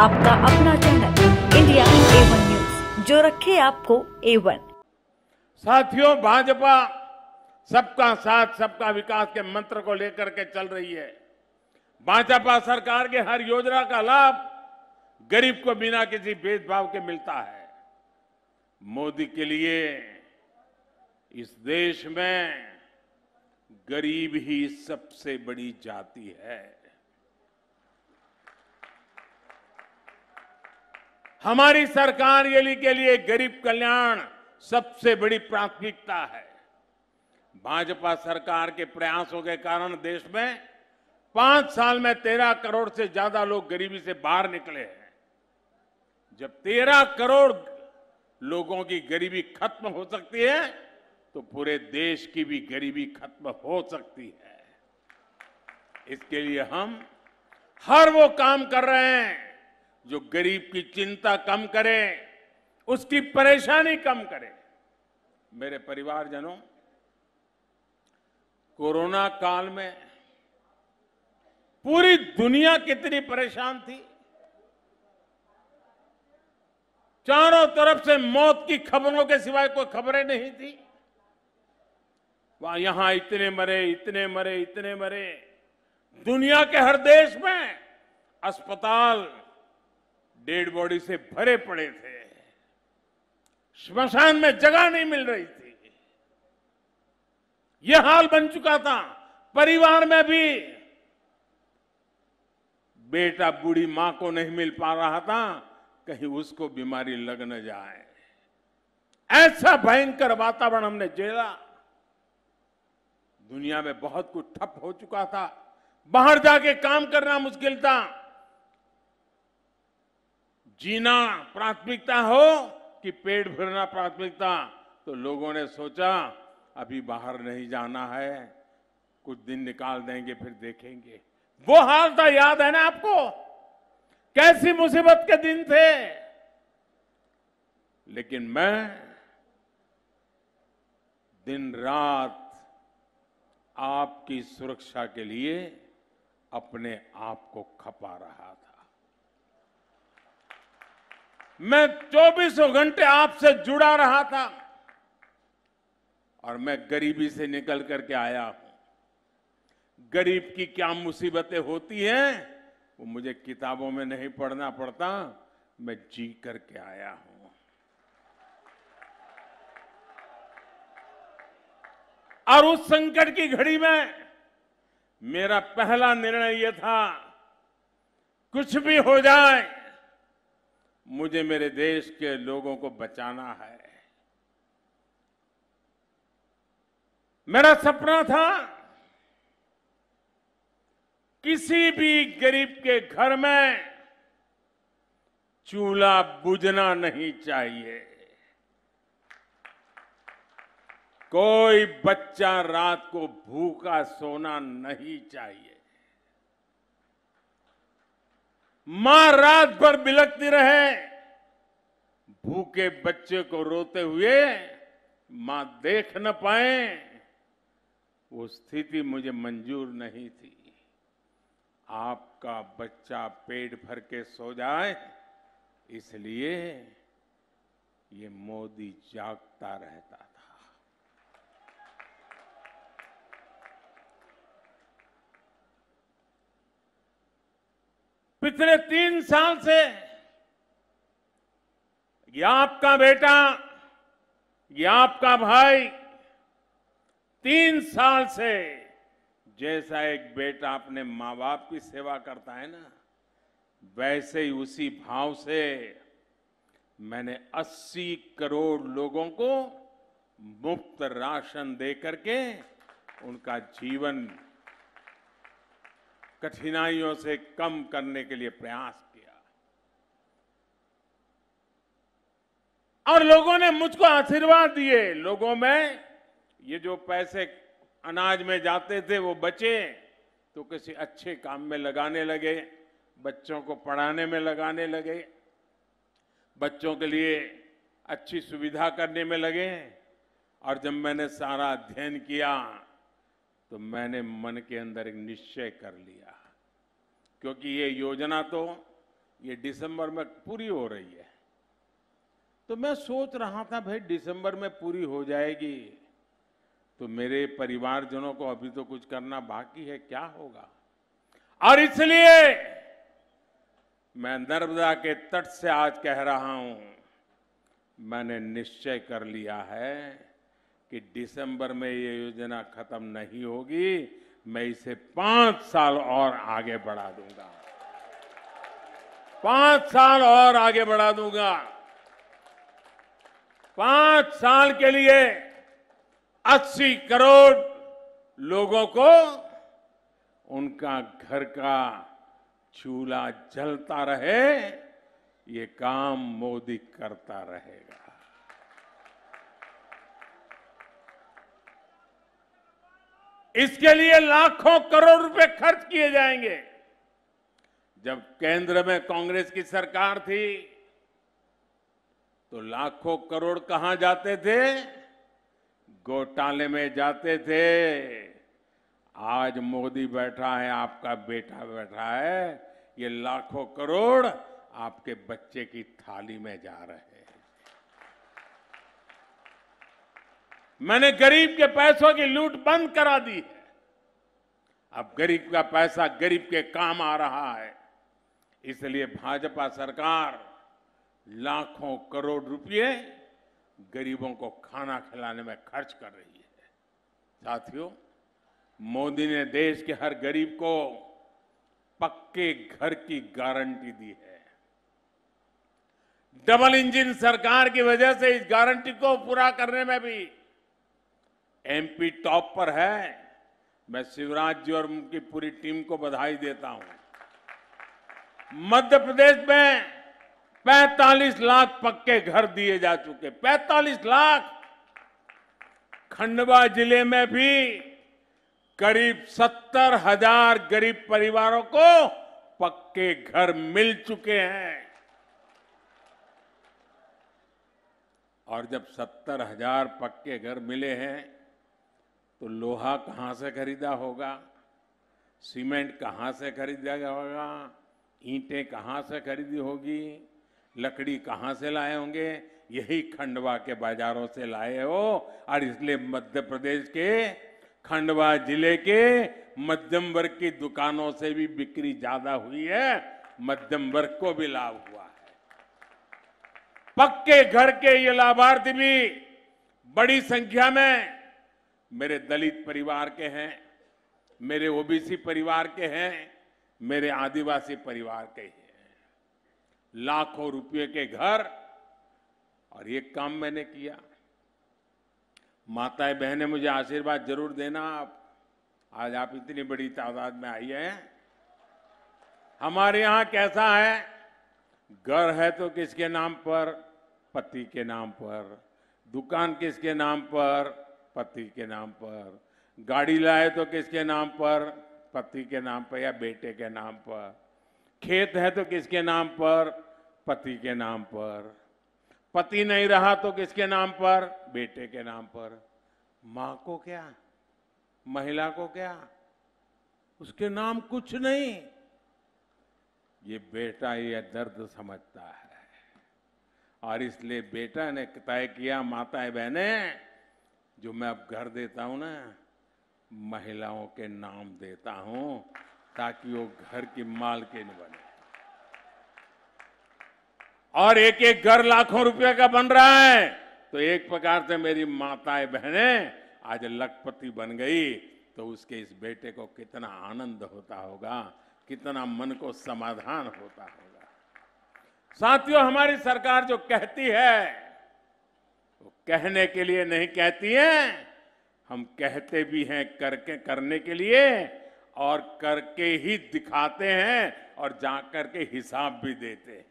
आपका अपना channel India A one news जो रखे आपको ए वन साथियों भाजपा सबका साथ सबका विकास के मंत्र को लेकर के चल रही है भाजपा सरकार के हर योजना का लाभ गरीब को बिना किसी भेदभाव के मिलता है मोदी के लिए इस देश में गरीब ही सबसे बड़ी जाति है हमारी सरकार के लिए गरीब कल्याण सबसे बड़ी प्राथमिकता है भाजपा सरकार के प्रयासों के कारण देश में पांच साल में तेरह करोड़ से ज्यादा लोग गरीबी से बाहर निकले हैं जब तेरह करोड़ लोगों की गरीबी खत्म हो सकती है तो पूरे देश की भी गरीबी खत्म हो सकती है इसके लिए हम हर वो काम कर रहे हैं जो गरीब की चिंता कम करे उसकी परेशानी कम करे मेरे परिवारजनों कोरोना काल में पूरी दुनिया कितनी परेशान थी चारों तरफ से मौत की खबरों के सिवाय कोई खबरें नहीं थी वहां यहां इतने मरे इतने मरे इतने मरे दुनिया के हर देश में अस्पताल डेड बॉडी से भरे पड़े थे श्मशान में जगह नहीं मिल रही थी यह हाल बन चुका था परिवार में भी बेटा बूढ़ी मां को नहीं मिल पा रहा था कहीं उसको बीमारी लग न जाए ऐसा भयंकर वातावरण हमने झेला दुनिया में बहुत कुछ ठप हो चुका था बाहर जाके काम करना मुश्किल था जीना प्राथमिकता हो कि पेट भरना प्राथमिकता तो लोगों ने सोचा अभी बाहर नहीं जाना है कुछ दिन निकाल देंगे फिर देखेंगे वो हाल था याद है ना आपको कैसी मुसीबत के दिन थे लेकिन मैं दिन रात आपकी सुरक्षा के लिए अपने आप को खपा रहा था मैं चौबीसों घंटे आपसे जुड़ा रहा था और मैं गरीबी से निकल करके आया हूं गरीब की क्या मुसीबतें होती हैं वो मुझे किताबों में नहीं पढ़ना पड़ता मैं जी करके आया हूं और उस संकट की घड़ी में मेरा पहला निर्णय यह था कुछ भी हो जाए मुझे मेरे देश के लोगों को बचाना है मेरा सपना था किसी भी गरीब के घर में चूल्हा बुझना नहीं चाहिए कोई बच्चा रात को भूखा सोना नहीं चाहिए मां रात भर बिलकती रहे भूखे बच्चे को रोते हुए मां देख न पाए वो स्थिति मुझे मंजूर नहीं थी आपका बच्चा पेट भर के सो जाए इसलिए ये मोदी जागता रहता है पिछले तो तीन साल से ये आपका बेटा ये आपका भाई तीन साल से जैसा एक बेटा अपने माँ बाप की सेवा करता है ना वैसे ही उसी भाव से मैंने 80 करोड़ लोगों को मुफ्त राशन दे करके उनका जीवन कठिनाइयों से कम करने के लिए प्रयास किया और लोगों ने मुझको आशीर्वाद दिए लोगों में ये जो पैसे अनाज में जाते थे वो बचे तो किसी अच्छे काम में लगाने लगे बच्चों को पढ़ाने में लगाने लगे बच्चों के लिए अच्छी सुविधा करने में लगे और जब मैंने सारा अध्ययन किया तो मैंने मन के अंदर एक निश्चय कर लिया क्योंकि ये योजना तो ये दिसंबर में पूरी हो रही है तो मैं सोच रहा था भाई दिसंबर में पूरी हो जाएगी तो मेरे परिवारजनों को अभी तो कुछ करना बाकी है क्या होगा और इसलिए मैं नर्मदा के तट से आज कह रहा हूं मैंने निश्चय कर लिया है कि दिसंबर में ये योजना खत्म नहीं होगी मैं इसे पांच साल और आगे बढ़ा दूंगा पांच साल और आगे बढ़ा दूंगा पांच साल के लिए 80 करोड़ लोगों को उनका घर का चूल्हा जलता रहे ये काम मोदी करता रहेगा इसके लिए लाखों करोड़ रुपए खर्च किए जाएंगे जब केंद्र में कांग्रेस की सरकार थी तो लाखों करोड़ कहां जाते थे घोटाले में जाते थे आज मोदी बैठा है आपका बेटा बैठा है ये लाखों करोड़ आपके बच्चे की थाली में जा रहे हैं मैंने गरीब के पैसों की लूट बंद करा दी है अब गरीब का पैसा गरीब के काम आ रहा है इसलिए भाजपा सरकार लाखों करोड़ रुपए गरीबों को खाना खिलाने में खर्च कर रही है साथियों मोदी ने देश के हर गरीब को पक्के घर की गारंटी दी है डबल इंजन सरकार की वजह से इस गारंटी को पूरा करने में भी एमपी टॉप पर है मैं शिवराज जी और उनकी पूरी टीम को बधाई देता हूं मध्य प्रदेश में 45 लाख पक्के घर दिए जा चुके 45 लाख खंडवा जिले में भी करीब सत्तर हजार गरीब परिवारों को पक्के घर मिल चुके हैं और जब सत्तर हजार पक्के घर मिले हैं तो लोहा कहाँ से खरीदा होगा सीमेंट कहाँ से खरीदा होगा ईंटें कहाँ से खरीदी होगी लकड़ी कहाँ से लाए होंगे यही खंडवा के बाजारों से लाए हो और इसलिए मध्य प्रदेश के खंडवा जिले के मध्यम वर्ग की दुकानों से भी बिक्री ज्यादा हुई है मध्यम वर्ग को भी लाभ हुआ है पक्के घर के ये लाभार्थी भी बड़ी संख्या में मेरे दलित परिवार के हैं मेरे ओबीसी परिवार के हैं मेरे आदिवासी परिवार के हैं लाखों रुपये के घर और ये काम मैंने किया माताएं बहनें मुझे आशीर्वाद जरूर देना आप आज आप इतनी बड़ी तादाद में आई है हमारे यहां कैसा है घर है तो किसके नाम पर पति के नाम पर दुकान किसके नाम पर पति के नाम पर गाड़ी लाए तो किसके नाम पर पति के नाम पर या बेटे के नाम पर खेत है तो किसके नाम पर पति के नाम पर पति नहीं रहा तो किसके नाम पर बेटे के नाम पर माँ को क्या महिला को क्या उसके नाम कुछ नहीं ये बेटा ये दर्द समझता है और इसलिए बेटा ने तय किया माताएं बहनें जो मैं अब घर देता हूँ ना महिलाओं के नाम देता हूँ ताकि वो घर की नहीं बने और एक एक घर लाखों रुपए का बन रहा है तो एक प्रकार से मेरी माताएं बहनें आज लखपति बन गई तो उसके इस बेटे को कितना आनंद होता होगा कितना मन को समाधान होता होगा साथियों हमारी सरकार जो कहती है कहने के लिए नहीं कहती हैं हम कहते भी हैं करके करने के लिए और करके ही दिखाते हैं और जा करके हिसाब भी देते हैं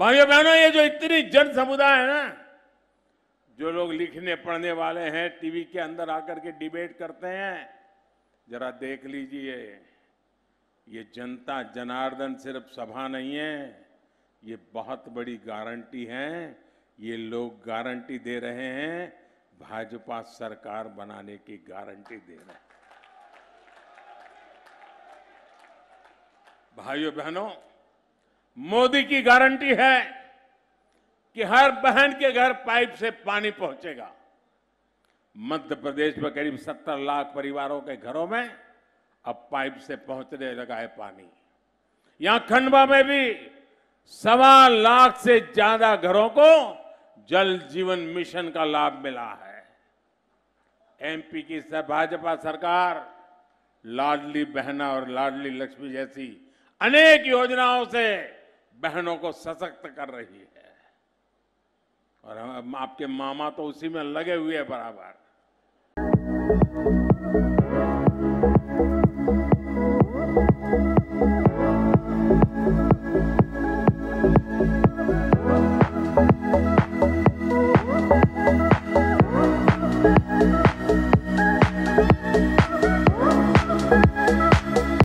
भाइयों बहनों ये जो इतनी जन समुदाय है ना जो लोग लिखने पढ़ने वाले हैं टीवी के अंदर आकर के डिबेट करते हैं जरा देख लीजिए ये जनता जनार्दन सिर्फ सभा नहीं है ये बहुत बड़ी गारंटी है ये लोग गारंटी दे रहे हैं भाजपा सरकार बनाने की गारंटी दे रहे हैं भाइयों बहनों मोदी की गारंटी है कि हर बहन के घर पाइप से पानी पहुंचेगा मध्य प्रदेश में करीब 70 लाख परिवारों के घरों में अब पाइप से पहुंचने लगा है पानी यहां खंडवा में भी सवा लाख से ज्यादा घरों को जल जीवन मिशन का लाभ मिला है एमपी की भाजपा सरकार लाडली बहना और लाडली लक्ष्मी जैसी अनेक योजनाओं से बहनों को सशक्त कर रही है और हम आपके मामा तो उसी में लगे हुए हैं बराबर